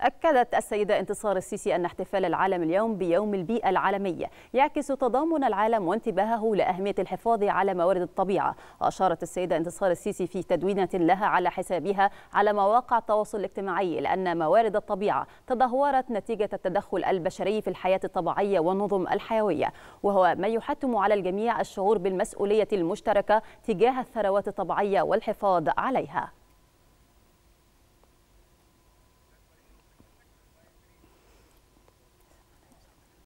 أكدت السيدة انتصار السيسي أن احتفال العالم اليوم بيوم البيئة العالمية يعكس تضامن العالم وانتباهه لأهمية الحفاظ على موارد الطبيعة أشارت السيدة انتصار السيسي في تدوينة لها على حسابها على مواقع التواصل الاجتماعي لأن موارد الطبيعة تدهورت نتيجة التدخل البشري في الحياة الطبيعية والنظم الحيوية وهو ما يحتم على الجميع الشعور بالمسؤولية المشتركة تجاه الثروات الطبيعية والحفاظ عليها